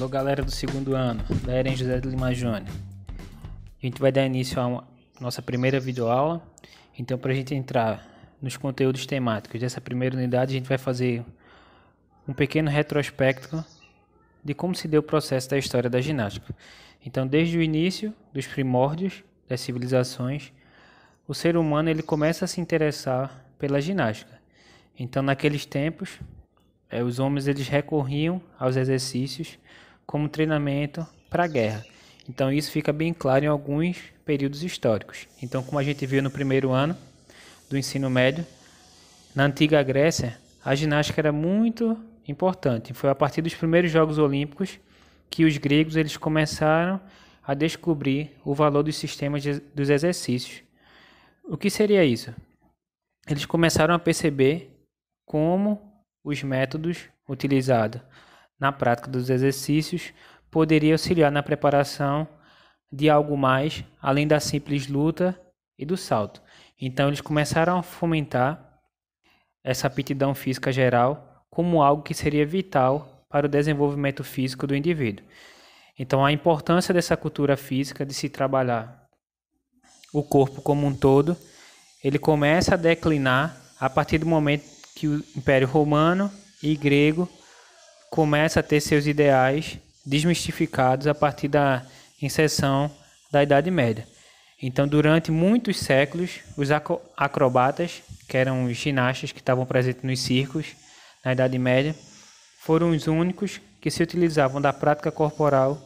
Alô, galera do segundo ano, da Eren José de Lima Júnior. A gente vai dar início à uma, nossa primeira videoaula. Então, para a gente entrar nos conteúdos temáticos dessa primeira unidade, a gente vai fazer um pequeno retrospecto de como se deu o processo da história da ginástica. Então, desde o início dos primórdios das civilizações, o ser humano ele começa a se interessar pela ginástica. Então, naqueles tempos, eh, os homens eles recorriam aos exercícios como treinamento para a guerra. Então isso fica bem claro em alguns períodos históricos. Então, como a gente viu no primeiro ano do ensino médio, na antiga Grécia, a ginástica era muito importante. Foi a partir dos primeiros Jogos Olímpicos que os gregos eles começaram a descobrir o valor dos sistemas de, dos exercícios. O que seria isso? Eles começaram a perceber como os métodos utilizados na prática dos exercícios poderia auxiliar na preparação de algo mais além da simples luta e do salto. Então eles começaram a fomentar essa aptidão física geral como algo que seria vital para o desenvolvimento físico do indivíduo. Então a importância dessa cultura física de se trabalhar o corpo como um todo, ele começa a declinar a partir do momento que o Império Romano e grego começa a ter seus ideais desmistificados a partir da inserção da Idade Média. Então, durante muitos séculos, os acrobatas, que eram os ginastas que estavam presentes nos circos na Idade Média, foram os únicos que se utilizavam da prática corporal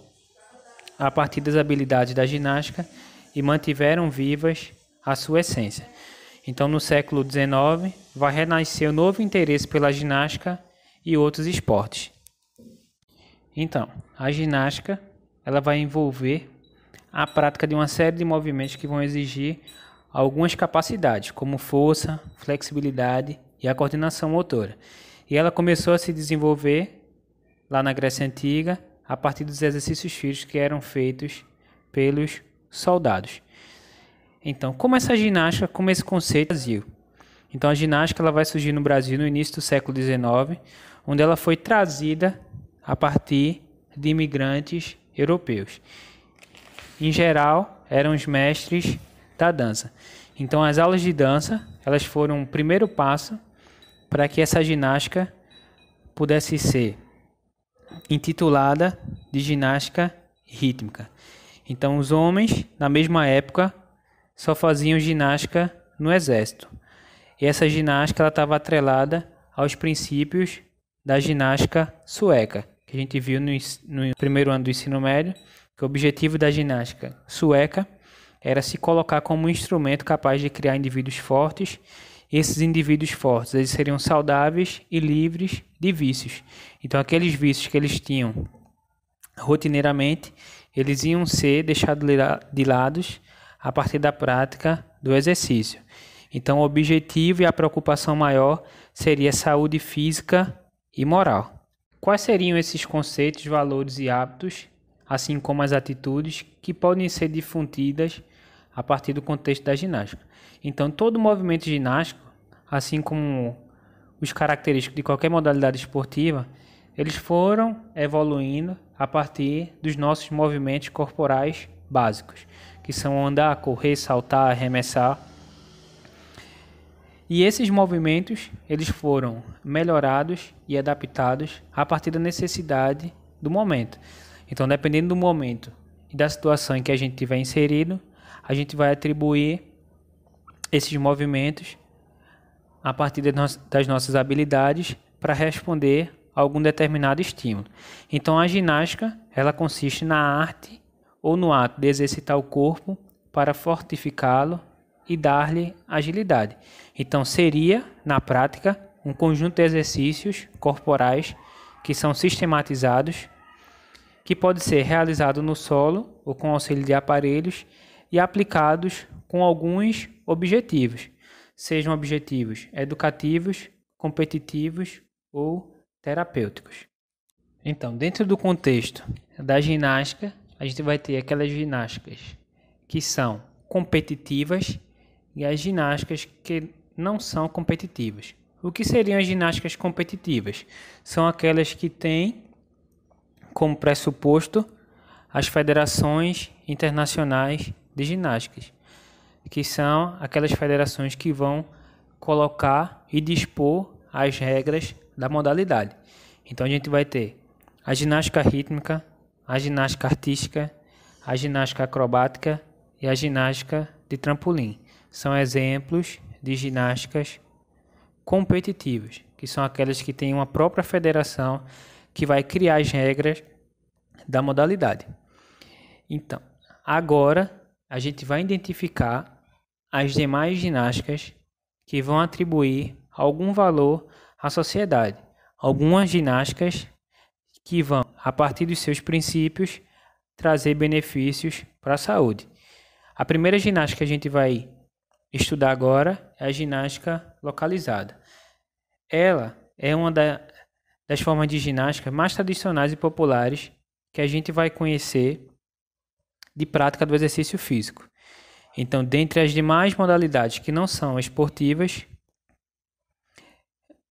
a partir das habilidades da ginástica e mantiveram vivas a sua essência. Então, no século XIX, vai renascer o um novo interesse pela ginástica e outros esportes. Então, a ginástica ela vai envolver a prática de uma série de movimentos que vão exigir algumas capacidades, como força, flexibilidade e a coordenação motora. E ela começou a se desenvolver lá na Grécia Antiga a partir dos exercícios físicos que eram feitos pelos soldados. Então, como essa ginástica, como esse conceito Brasil? Então, a ginástica ela vai surgir no Brasil no início do século XIX, onde ela foi trazida a partir de imigrantes europeus. Em geral, eram os mestres da dança. Então, as aulas de dança elas foram o primeiro passo para que essa ginástica pudesse ser intitulada de ginástica rítmica. Então, os homens, na mesma época, só faziam ginástica no exército. E essa ginástica estava atrelada aos princípios da ginástica sueca que a gente viu no, no primeiro ano do ensino médio, que o objetivo da ginástica sueca era se colocar como um instrumento capaz de criar indivíduos fortes. Esses indivíduos fortes, eles seriam saudáveis e livres de vícios. Então, aqueles vícios que eles tinham rotineiramente, eles iam ser deixados de lado a partir da prática do exercício. Então, o objetivo e a preocupação maior seria saúde física e moral. Quais seriam esses conceitos, valores e hábitos, assim como as atitudes, que podem ser difundidas a partir do contexto da ginástica? Então, todo movimento ginástico, assim como os característicos de qualquer modalidade esportiva, eles foram evoluindo a partir dos nossos movimentos corporais básicos, que são andar, correr, saltar, arremessar e esses movimentos, eles foram melhorados e adaptados a partir da necessidade do momento. Então, dependendo do momento e da situação em que a gente tiver inserido, a gente vai atribuir esses movimentos a partir das nossas habilidades para responder a algum determinado estímulo. Então, a ginástica, ela consiste na arte ou no ato de exercitar o corpo para fortificá-lo e dar-lhe agilidade. Então, seria, na prática, um conjunto de exercícios corporais que são sistematizados, que pode ser realizado no solo ou com auxílio de aparelhos e aplicados com alguns objetivos, sejam objetivos educativos, competitivos ou terapêuticos. Então, dentro do contexto da ginástica, a gente vai ter aquelas ginásticas que são competitivas, e as ginásticas que não são competitivas. O que seriam as ginásticas competitivas? São aquelas que têm como pressuposto as federações internacionais de ginásticas, que são aquelas federações que vão colocar e dispor as regras da modalidade. Então a gente vai ter a ginástica rítmica, a ginástica artística, a ginástica acrobática e a ginástica de trampolim. São exemplos de ginásticas competitivas, que são aquelas que têm uma própria federação que vai criar as regras da modalidade. Então, agora a gente vai identificar as demais ginásticas que vão atribuir algum valor à sociedade. Algumas ginásticas que vão, a partir dos seus princípios, trazer benefícios para a saúde. A primeira ginástica que a gente vai estudar agora é a ginástica localizada. Ela é uma da, das formas de ginástica mais tradicionais e populares que a gente vai conhecer de prática do exercício físico. Então, dentre as demais modalidades que não são esportivas,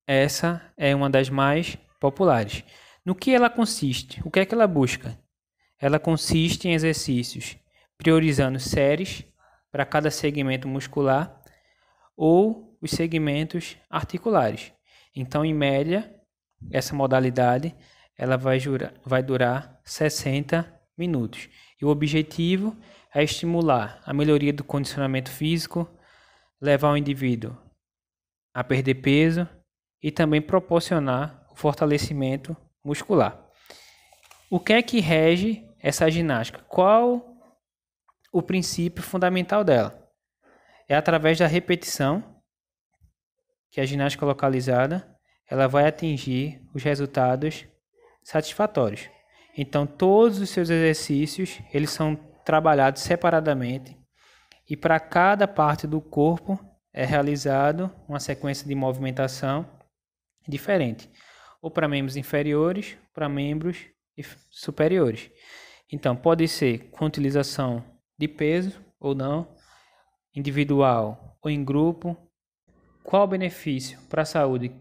essa é uma das mais populares. No que ela consiste? O que é que ela busca? Ela consiste em exercícios priorizando séries para cada segmento muscular ou os segmentos articulares. Então, em média, essa modalidade ela vai, vai durar 60 minutos. E o objetivo é estimular a melhoria do condicionamento físico, levar o indivíduo a perder peso e também proporcionar o fortalecimento muscular. O que é que rege essa ginástica? Qual o princípio fundamental dela. É através da repetição que a ginástica localizada ela vai atingir os resultados satisfatórios. Então todos os seus exercícios eles são trabalhados separadamente e para cada parte do corpo é realizado uma sequência de movimentação diferente, ou para membros inferiores, para membros superiores. Então pode ser com utilização de peso ou não, individual ou em grupo. Qual o benefício para a saúde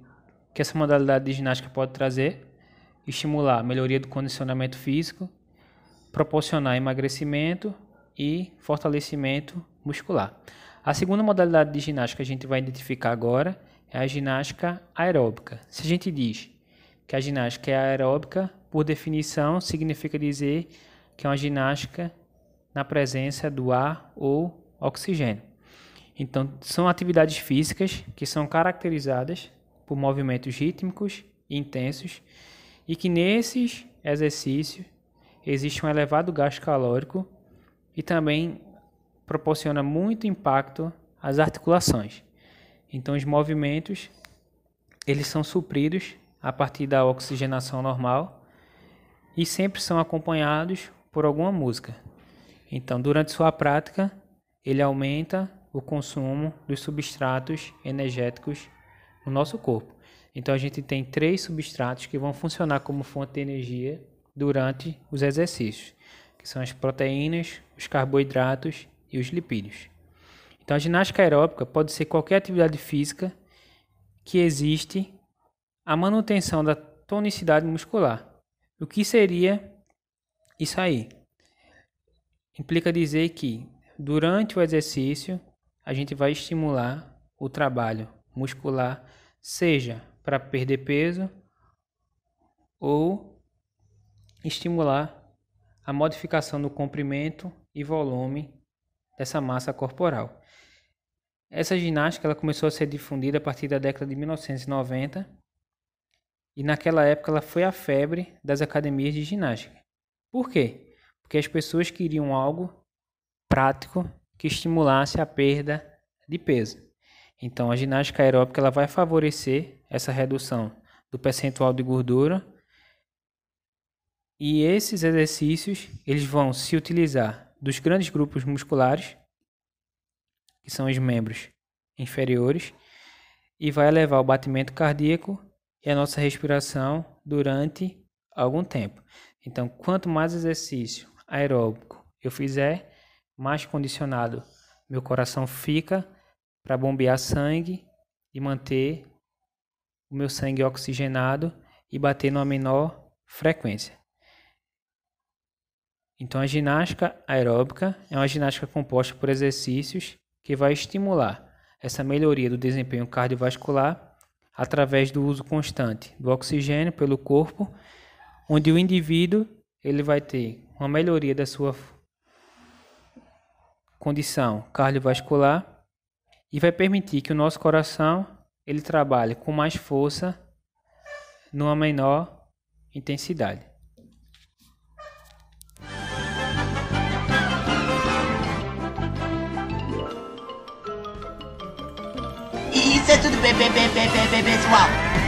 que essa modalidade de ginástica pode trazer? Estimular a melhoria do condicionamento físico, proporcionar emagrecimento e fortalecimento muscular. A segunda modalidade de ginástica que a gente vai identificar agora é a ginástica aeróbica. Se a gente diz que a ginástica é aeróbica, por definição, significa dizer que é uma ginástica na presença do ar ou oxigênio. Então, são atividades físicas que são caracterizadas por movimentos rítmicos e intensos e que nesses exercícios existe um elevado gasto calórico e também proporciona muito impacto às articulações. Então, os movimentos eles são supridos a partir da oxigenação normal e sempre são acompanhados por alguma música. Então, durante sua prática, ele aumenta o consumo dos substratos energéticos no nosso corpo. Então, a gente tem três substratos que vão funcionar como fonte de energia durante os exercícios, que são as proteínas, os carboidratos e os lipídios. Então, a ginástica aeróbica pode ser qualquer atividade física que existe a manutenção da tonicidade muscular. O que seria isso aí? implica dizer que durante o exercício a gente vai estimular o trabalho muscular, seja para perder peso ou estimular a modificação do comprimento e volume dessa massa corporal. Essa ginástica ela começou a ser difundida a partir da década de 1990 e naquela época ela foi a febre das academias de ginástica. Por quê? porque as pessoas queriam algo prático que estimulasse a perda de peso. Então, a ginástica aeróbica ela vai favorecer essa redução do percentual de gordura e esses exercícios eles vão se utilizar dos grandes grupos musculares, que são os membros inferiores, e vai elevar o batimento cardíaco e a nossa respiração durante algum tempo. Então, quanto mais exercício aeróbico. Eu fizer é mais condicionado. Meu coração fica para bombear sangue e manter o meu sangue oxigenado e bater numa menor frequência. Então a ginástica aeróbica é uma ginástica composta por exercícios que vai estimular essa melhoria do desempenho cardiovascular através do uso constante do oxigênio pelo corpo, onde o indivíduo ele vai ter uma melhoria da sua condição cardiovascular e vai permitir que o nosso coração ele trabalhe com mais força numa menor intensidade. E isso é tudo, bebê, bebê, bebê, pessoal.